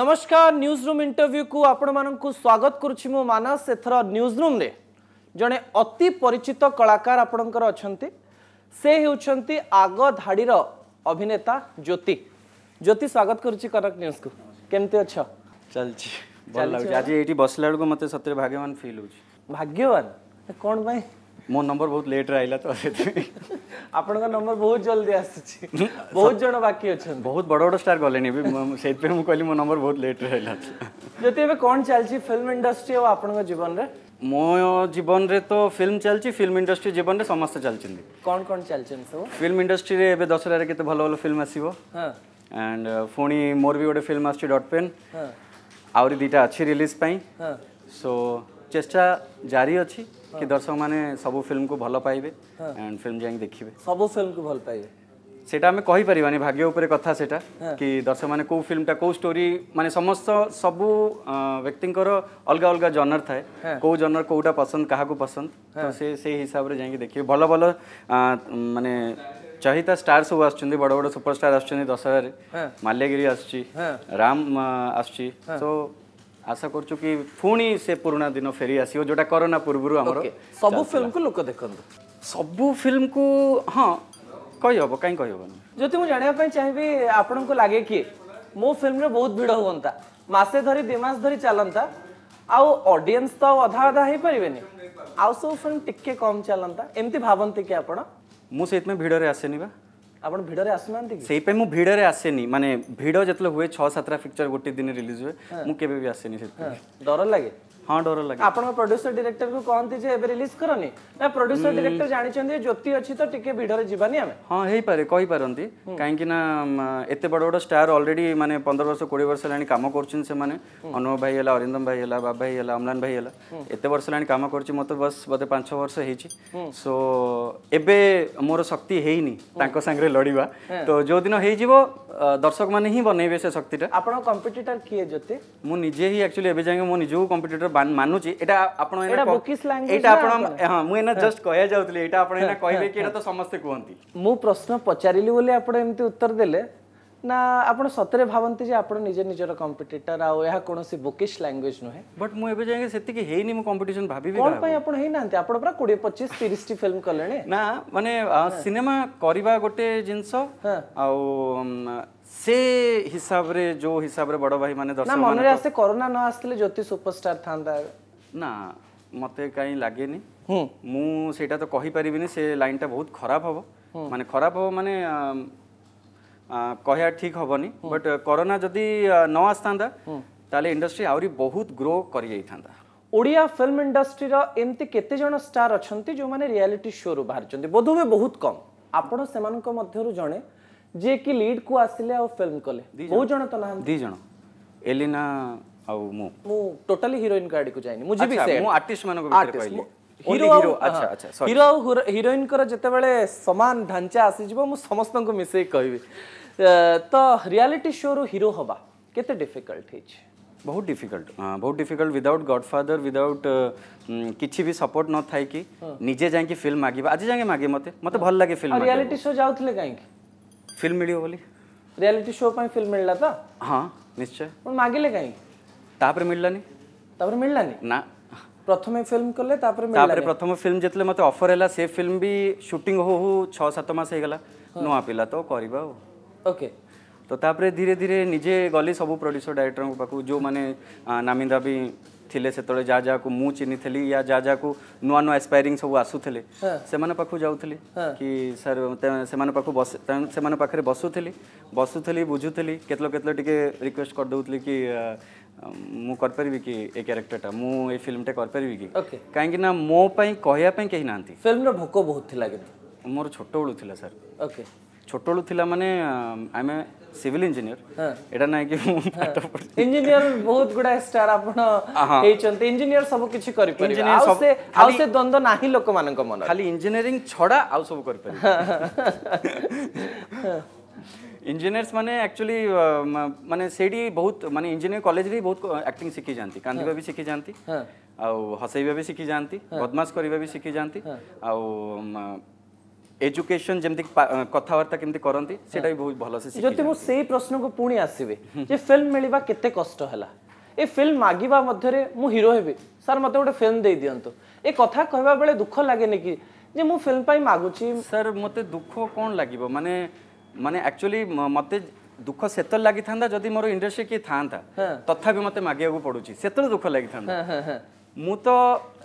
নমস্কার news room ইন্টরভ্যুকু আপনার স্বাগত করছি মু মানস এথর নিউজ রুম্রে জনে অতি পরিচিত কলাকার আপনার অনেক সে হচ্ছেন আগ ধাড়ির অভিনেতা জ্যোতি জ্যোতি স্বাগত করছি কনক নিউজ কু কেমতি অছ চলছি ভাল লাগুছি আজ এইটি বসলা বেড়ে মতো সত্যি ভাগ্যবান ফিল হচ্ছে ভাগ্যবান কোণ পাই ମୋ ନମ୍ବର ବହୁତ ଲେଟ୍ରେ ଆଇଲା ତ ସେଥିପାଇଁ ଆପଣଙ୍କ ନମ୍ବର ବହୁତ ଜଲ୍ଦି ଆସୁଛି ବହୁତ ଜଣ ବାକି ଅଛନ୍ତି ବହୁତ ବଡ଼ ବଡ଼ ଷ୍ଟାର ଗଲେଣି ଏବେ ସେଇଥିପାଇଁ ମୁଁ କହିଲି ମୋ ନମ୍ବର ବହୁତ ଲେଟ୍ରେ ଆଇଲା ଯଦି ଏବେ କ'ଣ ଚାଲିଛି ଫିଲ୍ମ ଇଣ୍ଡଷ୍ଟ୍ରି ଆଉ ଆପଣଙ୍କ ଜୀବନରେ ମୋ ଜୀବନରେ ତ ଫିଲ୍ମ ଚାଲିଛି ଫିଲ୍ମ ଇଣ୍ଡଷ୍ଟ୍ରି ଜୀବନରେ ସମସ୍ତେ ଚାଲିଛନ୍ତି କ'ଣ କ'ଣ ଚାଲିଛନ୍ତି ସବୁ ଫିଲ୍ମ ଇଣ୍ଡଷ୍ଟ୍ରିରେ ଏବେ ଦଶହରାରେ କେତେ ଭଲ ଭଲ ଫିଲ୍ମ ଆସିବ ଆଣ୍ଡ ପୁଣି ମୋର ବି ଗୋଟେ ଫିଲ୍ମ ଆସୁଛି ଡଟ୍ ପେନ୍ ଆହୁରି ଦୁଇଟା ଅଛି ରିଲିଜ୍ ପାଇଁ ସୋ ଚେଷ୍ଟା ଜାରି ଅଛି कि दर्शक मैंने सब फिल्म को भल पाइबे एंड फिल्म जाए देखिए सब फिल्म को भल पाइबे सेटा हमें कही पारानी भाग्य उपर कथा सेटा हाँ। कि दर्शक मैंने कौ फिल्म टा कौ स्टोरी मानते समस्त सब व्यक्ति अलग अलग जनर थाए हाँ। कौ जनर कौटा पसंद क्या पसंद तो हाँ। से से हिसाब से जाइ देखिए भल भल मानने चाहिता स्टार सब आस बड़ बड़ सुपरस्टार आस दशहरे मल्यगिरी आसम आस আশা করছু কি পুনি সে পুরোনা দিন ফেরি আসিব যেটা করোনা পূর্বরু আমার সবু ফিল্ম কু লোক দেখন্তু সবু ফিল্ম কু হ্যাঁ কই হব কাই কই হব যদি মু জানিবা পাই চাইবি আপনাকু লাগে কি মো ফিল্ম রে বহুত ভিড় হুয়ন্তা মাসে ধরি দুই মাস ধরি চালন্তা আউ অডিয়েন্স তো অধা অধা হই পারিবেনি আউ সব ফিল্ম টিকে কম চালন্তা এমতি ভাবন্তি কি আপনা মু সেইতমে ভিড় রে আসেনি বা ଆପଣ ଭିଡ଼ରେ ଆସୁନାହାନ୍ତି କି ସେଇପାଇଁ ମୁଁ ଭିଡ଼ରେ ଆସେନି ମାନେ ଭିଡ଼ ଯେତେବେଳେ ହୁଏ ଛଅ ସାତଟା ପିକ୍ଚର ଗୋଟେ ଦିନ ରିଲିଜ୍ ହୁଏ ମୁଁ କେବେ ବି ଆସେନି ସେଥିପାଇଁ ଡର ଲାଗେ हाँ डर लगे आप प्रड्यूसर डायरेक्टर को कहते हैं रिलीज करनी ना प्रड्यूसर डायरेक्टर जानते ज्योति अच्छी तो टी भिड़े जीवानी हाँ हो पारे कही पारती हम्म। कहीं एत बड़ बड़ स्टार अलरेडी मैंने पंद्रह वर्ष कोड़े वर्ष होगा कम करुभव भाई है अरिंदम भाई है बाबा भाई है अम्लान भाई है हम्म। एत वर्ष होम कर बस बोधे पांच वर्ष हो हम्म। सो ए मोर शक्ति सागर लड़ा हाँ। तो जो दिन हो दर्शक मैंने बनइबे से शक्ति कंपिटेटर किए ज्योति मुझे ही एक्चुअली एवं जाएंगे मुझे कंपिटेटर মানুছি এটা ଆପଣ ଏଇଟା ବୁକିସ୍ ଲାଙ୍ଗୁଏଜ୍ ଏଇଟା ଆପଣ ହଁ ମୁଁ ଏଇନା ଜଷ୍ଟ କହିବା ଯାଉଥିଲି ଏଇଟା ଆପଣ ଏଇନା କହିବେ କି ଏଇଟା ତ ସମସ୍ତେ କୁହନ୍ତି ମୁଁ ପ୍ରଶ୍ନ ପଚାରିଲି ବୋଲି ଆପଣ ଏମିତି ଉତ୍ତର ଦେଲେ ନା ଆପଣ ସତରେ ଭାବନ୍ତି ଯେ ଆପଣ ନିଜ ନିଜର କମ୍ପିଟିଟର ଆଉ ଏହା କୌଣସି ବୁକିସ୍ ଲାଙ୍ଗୁଏଜ୍ ନୁହେଁ ବଟ୍ ମୁଁ ଏବେ ଯାଇକି ସେତିକି ହେଇନି ମୁଁ କମ୍ପିଟିସନ୍ ଭାବିବି କ'ଣ ପାଇଁ ଆପଣ ହେଇନାହାନ୍ତି ଆପଣ ପୁରା କୋଡ଼ିଏ ପଚିଶ ତିରିଶଟି ଫିଲ୍ମ କଲେଣି ନା ମାନେ ସିନେମା କରିବା ଗୋଟେ ଜିନିଷ ଆଉ ସେ ହିସାବରେ ଯୋଉ ହିସାବରେ ବଡ଼ ଭାଇ ମାନେ ଦର୍ଶକ ମନରେ ଆସେ କରୋନା ନ ଆସିଥିଲେ ଜ୍ୟୋତି ସୁପରଷ୍ଟାର ଥାନ୍ତା ନା ମତେ କାହିଁ ଲାଗେନି ମୁଁ ସେଇଟା ତ କହିପାରିବିନି ସେ ଲାଇନଟା ବହୁତ ଖରାପ ହବ ମାନେ ଖରାପ ହବ ମାନେ କହିବା ଠିକ୍ ହବନି ବଟ୍ କରୋନା ଯଦି ନ ଆସିଥାନ୍ତା ତାହେଲେ ଇଣ୍ଡଷ୍ଟ୍ରି ଆହୁରି ବହୁତ ଗ୍ରୋ କରିଯାଇଥାନ୍ତା ଓଡ଼ିଆ ଫିଲ୍ମ ଇଣ୍ଡଷ୍ଟ୍ରିର ଏମିତି କେତେ ଜଣ ଷ୍ଟାର୍ ଅଛନ୍ତି ଯେଉଁମାନେ ରିଆଲିଟି ଶୋରୁ ବାହାରିଛନ୍ତି ବୋଧହୁଏ ବହୁତ କମ୍ ଆପଣ ସେମାନଙ୍କ ମଧ୍ୟରୁ ଜଣେ ଯିଏ କି ଲିଡ୍କୁ ଆସିଲେ ଆଉ ଫିଲ୍ମ କଲେ ବହୁତ ଜଣ ତ ନାହାନ୍ତି ଦି ଜଣ ଏଲିନା ଆଉ ମୁଁ ମୁଁ ଟୋଟାଲି ହିରୋଇନ୍ ଆଡକୁ ଯାଇନି ମୁଁ ଯିବି ସେ ମୁଁ ଆର୍ଟିଷ୍ଟ ମାନଙ୍କ ଭିତରେ କହିଲି ହିରୋ ଆଚ୍ଛା ଆଚ୍ଛା ହିରୋ ଆଉ ହିରୋଇନଙ୍କର ଯେତେବେଳେ ସମାନ ଢାଞ୍ଚା ଆସିଯିବ ମୁଁ ସମସ୍ତଙ୍କୁ ମିଶେଇ କହିବି ତ ରିଆଲିଟି ଶୋରୁ ହିରୋ ହେବା କେତେ ଡିଫିକଲ୍ଟ ହେଇଛି ବହୁତ ଡିଫିକଲ୍ଟ ବହୁତ difficult without godfather without କିଛି ବି ସପୋର୍ଟ ନ ଥାଇକି ନିଜେ ଯାଇକି ଫିଲ୍ମ ମାଗିବା ଆଜି ଯାଇକି ମାଗେ ମୋତେ ମୋତେ ଭଲ ଲାଗେ ଫିଲ୍ମ ରିଆଲିଟି ଶୋ ଯାଉଥିଲେ କାହିଁକି फिल्म मिली वाली रियलिटी शो पे फिल्म हाँ, मिलला था हां निश्चय पण मागेले काही तापर मिलला नी तापर मिलला नी ना प्रथमे फिल्म करले तापर मिलला तापर प्रथम फिल्म जितले मते ऑफर हैला से फिल्म भी शूटिंग हो हो 6 7 मास हे गला हाँ। नो आपिला तो करिबा ओके तो तापर धीरे धीरे निजे गली सब प्रोड्यूसर डायरेक्टर को पाकू जो माने नामिंदा भी थिले से तले जा जा को मु चिनी थली या जा जा को नुआ नुआ एस्पायरिंग सब आसु हाँ। से माने पाखु जाउ थली हाँ। कि सर से माने पाखु बस से माने पाखरे बसु थली रिक्वेस्ट कर कि मु कि ए कैरेक्टरटा मु ए फिल्म टे कर कि ओके काहे कि मो पई फिल्म रो बहुत थिला मोर छोटो उलु थिला सर ओके ଛୋଟବେଳୁ ଥିଲା ମାନେ ଆମେ ସିଭିଲ ଇଞ୍ଜିନିୟର ଏଇଟା ନାହିଁ କି ମୁଁ ପାଠ ପଢ଼ିଛି ଇଞ୍ଜିନିୟର ବହୁତ ଗୁଡ଼ାଏ ଷ୍ଟାର ଆପଣ ହେଇଛନ୍ତି ଇଞ୍ଜିନିୟର ସବୁ କିଛି କରିପାରିବେ ଆଉ ସେ ଆଉ ସେ ଦ୍ୱନ୍ଦ୍ୱ ନାହିଁ ଲୋକମାନଙ୍କ ମନରେ ଖାଲି ଇଞ୍ଜିନିୟରିଂ ଛଡ଼ା ଆଉ ସବୁ କରିପାରିବେ ଇଞ୍ଜିନିୟର୍ସ ମାନେ ଆକ୍ଚୁଆଲି ମାନେ ସେଇଠି ବହୁତ ମାନେ ଇଞ୍ଜିନିୟରିଂ କଲେଜରେ ବହୁତ ଆକ୍ଟିଂ ଶିଖି ଯାଆନ୍ତି କାନ୍ଦିବା ବି ଶିଖି ଯାଆନ୍ତି ଆଉ ହସେଇବା ବି ଶିଖି ଯାଆନ୍ତି ବଦମାସ କରିବା ବି ଶିଖି ଯାଆନ୍ତି ଆଉ এডুকেশন যেমতি কথাবার্তা কেমতি করন্তি সেটা বহুত বহুত ভালসে যদি মু সেই প্রশ্নকু পুনি আসিবে যে ফিল্ম মিলিবা কেতে কষ্ট হেলা এ ফিল্ম মাগিবা মধ্যরে মু হিরো হেবি স্যার মতে গোটে ফিল্ম দেই দিয়ন্তু এ কথা কহিবা বেলে দুঃখ লাগে নেকি যে মু ফিল্ম পাই মাগুচি স্যার মতে দুঃখ কোন লাগিব মানে মানে অ্যাকচুয়ালি মতে দুঃখ সেতলে লাগি থান্দা যদি মোর ইন্ডাস্ট্রি কি থান্দা তথাপি মতে মাগিବାକୁ পড়ুচি সেতলে দুঃখ লাগি থান্তা ମୁଁ ତ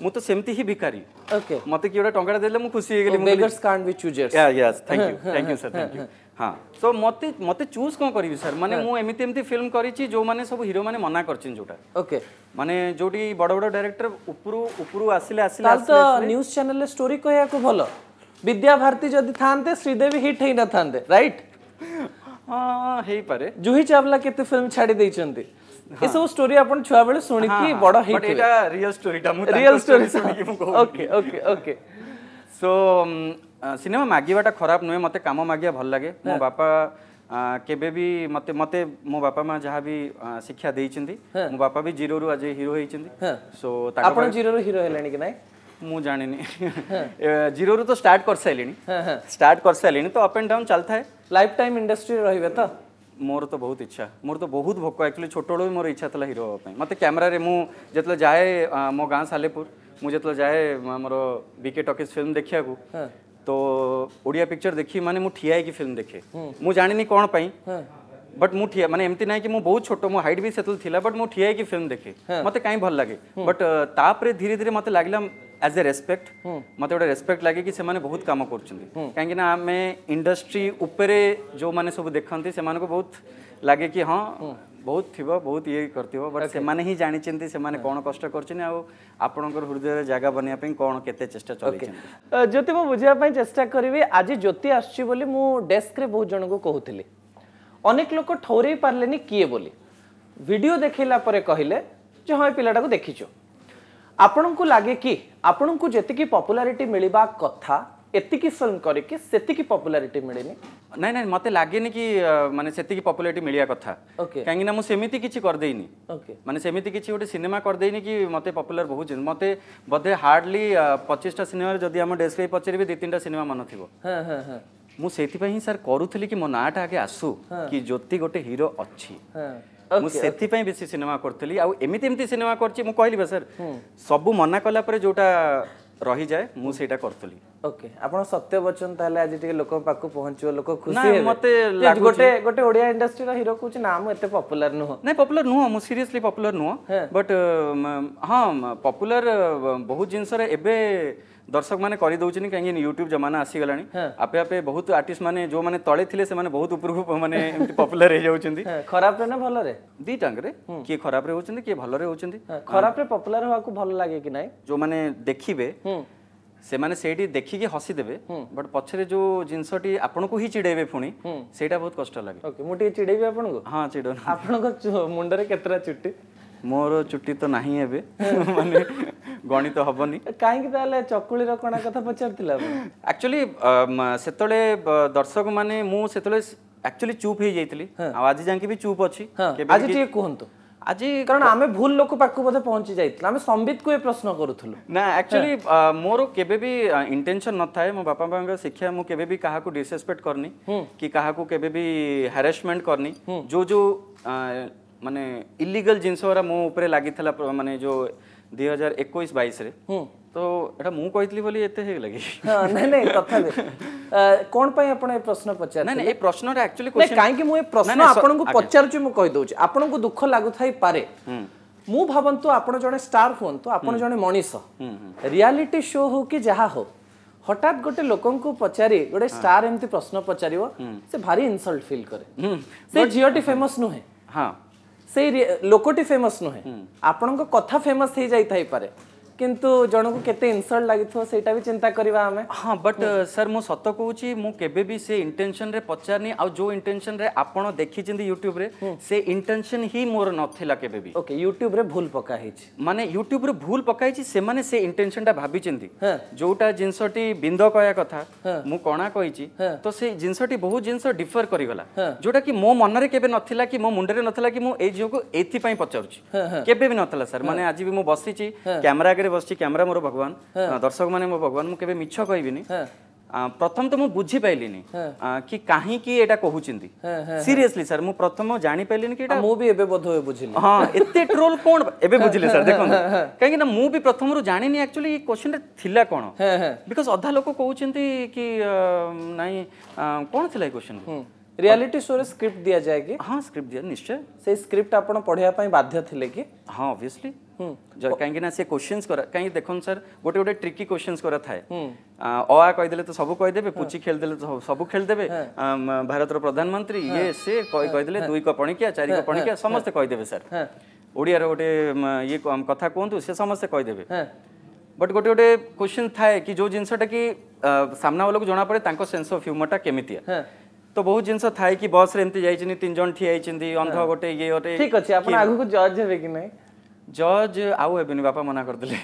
ମୁଁ ତ ସେମିତି ହିଁ ଭିକାରୀ ଓକେ ମୋତେ କିଏ ଗୋଟେ ଟଙ୍କାଟା ଦେଲେ ମୁଁ ଖୁସି ହେଇଗଲି beggars can't be choosers ya yes thank you thank you sir thank you ହଁ ସୋ ମୋତେ ମୋତେ ଚୁଜ୍ କ'ଣ କରିବି ସାର୍ ମାନେ ମୁଁ ଏମିତି ଏମିତି ଫିଲ୍ମ କରିଛି ଯେଉଁମାନେ ସବୁ ହିରୋମାନେ ମନା କରିଛନ୍ତି ଯେଉଁଟା ଓକେ ମାନେ ଯେଉଁଠି ବଡ଼ ବଡ଼ ଡାଇରେକ୍ଟର ଉପରୁ ଉପରୁ ଆସିଲେ ଆସିଲେ ତ ନ୍ୟୁଜ୍ ଚ୍ୟାନେଲ୍ରେ ଷ୍ଟୋରି କହିବାକୁ ଭଲ ବିଦ୍ୟା ଭାରତୀ ଯଦି ଥାନ୍ତେ ଶ୍ରୀଦେବୀ ହିଟ୍ ହେଇନଥାନ୍ତେ ରାଇଟ୍ ହଁ ହେଇପାରେ ଜୁହି ଚାବଲା କେତେ ଫିଲ୍ମ ଛାଡ଼ି ଦେଇଛନ୍ତି ଏସବୁ ଷ୍ଟୋରି ଆପଣ ଛୁଆବେଳେ ଶୁଣିକି ବଡ଼ ହେଇଥିବେ ରିଅଲ ଷ୍ଟୋରିଟା ମୁଁ ରିଅଲ ଷ୍ଟୋରି ଶୁଣିକି ମୁଁ okay okay okay so cinema ମାଗିବାଟା ଖରାପ ନୁହେଁ ମୋତେ କାମ ମାଗିବା ଭଲ ଲାଗେ ମୋ ବାପା କେବେ ବି ମୋତେ ମୋତେ ମୋ ବାପା ମା ଯାହା ବି ଶିକ୍ଷା ଦେଇଛନ୍ତି ମୋ ବାପା ବି ଜିରୋରୁ ଆଜି ହିରୋ ହେଇଛନ୍ତି ସୋ ଆପଣ ଜିରୋରୁ ହିରୋ ହେଲେଣି କି ନାଇଁ ମୁଁ ଜାଣିନି ଜିରୋରୁ ତ ଷ୍ଟାର୍ଟ କରିସାରିଲିଣି ଷ୍ଟାର୍ଟ କରିସାରିଲିଣି ତ ଅପ୍ ଆଣ୍ଡ ଡାଉନ୍ ଚାଲିଥାଏ ଲାଇଫ୍ ଟାଇମ୍ ଇଣ୍ଡଷ୍ଟ୍ରି ରହିବେ ତ मोर तो बहुत इच्छा मोर तो बहुत भोक एक्चुअली छोट बेलू मोर इच्छा था हिरो हाँ मत कैमेर मुझे जाए मो गाँ सालेपुर मुझे जाए मोर बिके टकेज फिल्म देखा तो ओडिया पिक्चर देखी मानते ठिया है फिल्म देखे मुझे कौन पाई बट मुझे मानते एमती ना कि मुझे बहुत छोट मो हाइट भी से बट मुझे ठिया है फिल्म देखे मत कहीं भल लगे बट धीरे धीरे मतलब लगे एज ए रेस्पेक्ट मत गोटे रेस्पेक्ट लगे कि बहुत कम कर कहीं आम इंडस्ट्री उपरे जो मैंने सब देखते से बहुत लगे कि हाँ hmm. बहुत थी बहुत ये करती बट से कौन कष्ट कर हृदय जगह बनवाप कौन के चेषा चलते ज्योति मुझे बुझाप चेस्टा करी आज ज्योति आसोली मुझ डेस्क बहुत जन को कहती अनेक लोक ठौरे पारे किए बोली भिड देखला कहले हाँ पाटा को देखीचु ଆପଣଙ୍କୁ ଲାଗେ କି ଆପଣଙ୍କୁ ଯେତିକି ପପୁଲାରିଟି ମିଳିବା କଥା ଏତିକି ଫିଲ୍ମ କରିକି ସେତିକି ପପୁଲାରିଟି ମିଳିନି ନାଇଁ ନାଇଁ ମୋତେ ଲାଗେନି କି ମାନେ ସେତିକି ପପୁଲାରିଟି ମିଳିବା କଥା କାହିଁକିନା ମୁଁ ସେମିତି କିଛି କରିଦେଇନି ମାନେ ସେମିତି କିଛି ଗୋଟେ ସିନେମା କରିଦେଇନି କି ମୋତେ ପପୁଲାର ବହୁତ ମୋତେ ବୋଧେ ହାର୍ଡଲି ପଚିଶଟା ସିନେମାରେ ଯଦି ଆମ ଡେସ୍କ ଭାଇ ପଚାରିବେ ଦୁଇ ତିନିଟା ସିନେମା ମନ ଥିବ ମୁଁ ସେଇଥିପାଇଁ ହିଁ ସାର୍ କରୁଥିଲି କି ମୋ ନାଁଟା ଆଗେ ଆସୁ କି ଜ୍ୟୋତି ଗୋଟେ ହିରୋ ଅଛି ମୁଁ ସେଥିପାଇଁ ବେଶୀ ସିନେମା କରୁଥିଲି ଆଉ ଏମିତି ଏମିତି ସିନେମା କରିଛି ମୁଁ କହିଲି ବା ସାର୍ ସବୁ ମନା କଲା ପରେ ଯୋଉଟା ରହିଯାଏ ମୁଁ ସେଇଟା କରୁଥିଲି ଓକେ ଆପଣ ସତ୍ୟ ବଚନ ତାହେଲେ ଆଜି ଟିକେ ଲୋକଙ୍କ ପାଖକୁ ପହଞ୍ଚିବ ଲୋକ ଖୁସି ମତେ ଗୋଟେ ଗୋଟେ ଓଡ଼ିଆ ଇଣ୍ଡଷ୍ଟ୍ରିର ହିରୋ କହୁଛି ନା ମୁଁ ଏତେ ପପୁଲାର ନୁହଁ ନାଇଁ ପପୁଲାର ନୁହଁ ମୁଁ ସିରିୟସଲି ପପୁଲାର ନୁହଁ ବଟ୍ ହଁ ପପୁଲାର ବହୁତ ଜିନିଷରେ ଏବେ दर्शक मैंने करदे कहीं यूट्यूब जमाना आसीगला हाँ। आपे आपे बहुत आर्टिस्ट मैंने जो मैंने तले थे से मैंने बहुत उपरक मैंने पपुलर हो जाऊँ खराब ना भल दीटांग हम्म। किए खराब किए हाँ, भल खराब पपुलर हवा को भल लगे कि ना जो मैंने देखिए हम्म। से माने के हसी देबे बट हम्म। पछरे जो जिंसटी आपन को ही चिडेबे ହିଁ सेटा बहुत कष्ट लागे ओके मुटी चिडेबे आपन को हां चिडो आपन को मुंडरे केतरा चुट्टी ମୋର ଚୁଟି ତ ନାହିଁ ଏବେ ମାନେ ଗଣିତ ହବନି କାହିଁକି ତାହେଲେ ଚକୁଳିର କଣା କଥା ପଚାରିଥିଲା ଆକ୍ଚୁଆଲି ସେତେବେଳେ ଦର୍ଶକ ମାନେ ମୁଁ ସେତେବେଳେ ଆକ୍ଚୁଆଲି ଚୁପ୍ ହେଇଯାଇଥିଲି ଆଉ ଆଜି ଯାଇକି ବି ଚୁପ୍ ଅଛି ଆଜି ଟିକେ କୁହନ୍ତୁ ଆଜି କାରଣ ଆମେ ଭୁଲ ଲୋକ ପାଖକୁ ବୋଧେ ପହଞ୍ଚି ଯାଇଥିଲୁ ଆମେ ସମ୍ବିତକୁ ଏ ପ୍ରଶ୍ନ କରୁଥିଲୁ ନା ଆକ୍ଚୁଆଲି ମୋର କେବେ ବି ଇଣ୍ଟେନସନ୍ ନଥାଏ ମୋ ବାପା ମାଆଙ୍କ ଶିକ୍ଷା ମୁଁ କେବେ ବି କାହାକୁ ଡିସରେସ୍ପେକ୍ଟ କରିନି କି କାହାକୁ କେବେ ବି ହାରାସମେଣ୍ଟ କରିନି ଯୋଉ ଯୋଉ ମାନେ ଇଲିଗାଲ ଜିନିଷ ଗୁରା ମୋ ଉପରେ ଲାଗିଥିଲା ମାନେ ଯୋଉ ଦୁଇ ହଜାର ଏକୋଇଶ ବାଇଶରେ ତ ଏଇଟା ମୁଁ କହିଥିଲି ବୋଲି ଏତେ ହେଇଗଲା କି ନାଇଁ ନାଇଁ ତଥାପି କ'ଣ ପାଇଁ ଆପଣ ଏ ପ୍ରଶ୍ନ ପଚାର ନାଇଁ ଏ ପ୍ରଶ୍ନଟା ଆକ୍ଚୁଆଲି କାହିଁକି ମୁଁ ଏ ପ୍ରଶ୍ନ ଆପଣଙ୍କୁ ପଚାରୁଛି ମୁଁ କହିଦେଉଛି ଆପଣଙ୍କୁ ଦୁଃଖ ଲାଗୁଥାଇ ପାରେ ମୁଁ ଭାବନ୍ତୁ ଆପଣ ଜଣେ ଷ୍ଟାର ହୁଅନ୍ତୁ ଆପଣ ଜଣେ ମଣିଷ ରିଆଲିଟି ଶୋ ହଉ କି ଯାହା ହଉ ହଠାତ୍ ଗୋଟେ ଲୋକଙ୍କୁ ପଚାରି ଗୋଟେ ଷ୍ଟାର ଏମିତି ପ୍ରଶ୍ନ ପଚାରିବ ସେ ଭାରି ଇନସଲ୍ଟ ଫିଲ୍ କରେ ସେ ଝିଅଟି ଫେମସ୍ ନୁହେଁ ହଁ সেই লোকটি ফেমস নুহে আপনার কথা ফেমস হয়ে যাই পারে କିନ୍ତୁ ଜଣକୁ କେତେ ଇନସଲ୍ଟ ଲାଗିଥିବ ସେଇଟା ବି ଚିନ୍ତା କରିବା ଆମେ ହଁ ବଟ୍ ସାର୍ ମୁଁ ସତ କହୁଛି ମୁଁ କେବେ ବି ସେ ଇଣ୍ଟେନସନରେ ପଚାରିନି ଆଉ ଯେଉଁ ଇଣ୍ଟେନସନରେ ଆପଣ ଦେଖିଛନ୍ତି ୟୁଟ୍ୟୁବରେ ସେ ଇଣ୍ଟେନସନ ହିଁ ମୋର ନଥିଲା କେବେ ବି ଓକେ ୟୁଟ୍ୟୁବରେ ଭୁଲ ପକା ହେଇଛି ମାନେ ୟୁଟ୍ୟୁବରେ ଭୁଲ ପକା ହେଇଛି ସେମାନେ ସେ ଇଣ୍ଟେନସନଟା ଭାବିଛନ୍ତି ଯେଉଁଟା ଜିନିଷଟି ବିନ୍ଦ କହିବା କଥା ମୁଁ କଣା କହିଛି ତ ସେ ଜିନିଷଟି ବହୁତ ଜିନିଷ ଡିଫର କରିଗଲା ଯେଉଁଟା କି ମୋ ମନରେ କେବେ ନଥିଲା କି ମୋ ମୁଣ୍ଡରେ ନଥିଲା କି ମୁଁ ଏଇ ଝିଅକୁ ଏଥିପାଇଁ ପଚାରୁଛି କେବେ ବି ନଥିଲା ସାର୍ ମାନେ ଆଜି ବି ମୁଁ ବସିଛି କ୍ୟାମେରା ଆଗରେ ଆଗରେ ବସିଛି କ୍ୟାମେରା ମୋର ଭଗବାନ ଦର୍ଶକମାନେ ମୋ ଭଗବାନ ମୁଁ କେବେ ମିଛ କହିବିନି প্রথম তো মু বুঝি পাইলিনি কি কাহিকি এটা কহুচিন্তি সিরিয়াসলি স্যার মু প্রথম জানি পাইলিনি কি এটা মু বি এবে বোধ হয়ে বুঝিলি হ্যাঁ এতে ট্রোল কোন এবে বুঝিলি স্যার দেখুন কাহিকি না মু বি প্রথম রু জানিনি একচুয়ালি এই কোশ্চেনটা থিলা কোন বিকজ অধা লোক কহুচিন্তি কি নাই কোন থিলা এই কোশ্চেন ରିଆଲିଟି ଶୋରେ ସ୍କ୍ରିପ୍ଟ ଦିଆଯାଏ କି ହଁ ସ୍କ୍ରିପ୍ଟ ଦିଆ ନିଶ୍ଚୟ ସେଇ ସ୍କ୍ରିପ୍ଟ ଆପଣ ପଢ଼ିବା ପାଇଁ ବାଧ୍ୟ ଥିଲେ କି ହଁ ଅବଭିୟସଲି हम्म। कहीं सी क्वेश्चन कहीं देखो सर गोटे गोटे ट्रिकी क्वेश्चन कर थाए कहीदे तो सब कहीदेवे हाँ। पूछी खेलदे तो सब खेलदेवे हाँ। भारत प्रधानमंत्री हाँ। ये सी कहीदेले दुई कपणिकिया चार कपणिकिया समस्ते कहीदेवे सर ओडिया गोटे ये कथा कहतु से समस्ते कहीदेवे बट गोटे गोटे क्वेश्चन थाए कि जो जिनटा कि सामना वालों को जना पड़े सेन्स अफ ह्यूमरटा केमिति तो बहुत जिनस थाए कि बस रे एमती जाइछनी तीन जन ठिया आइछनी अंध गोटे ये गोटे ठीक अछि आपण आगु को जज हेबे कि नै जज आउ हेबेनि बापा मना करदले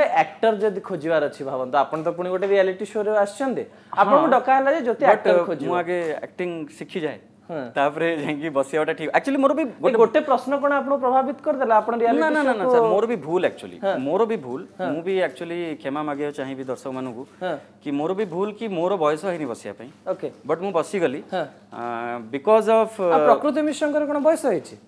ए एक्टर जदि खोजिवार अछि भाबन त आपन त पुनी गोटे रियलिटी शो रे आछछन्दे आपन को डका हला जे जति एक्टर खोजि मु आगे एक्टिंग सिखि जाय तापरे बसिया ओटा ठीक एक्चुअली मोर भी गोटे गोटे प्रश्न कोन आपन प्रभावित कर देला आपन रियलिटी ना ना ना सर मोर भी भूल एक्चुअली मोर भी भूल मु भी एक्चुअली क्षमा मागे चाहि भी दर्शक मानु को कि मोर भी भूल कि मोर वॉइस हैनी बसिया पई ओके बट मु बसि गली बिकॉज ऑफ प्रकृति मिश्रकर कोन वॉइस बयस छी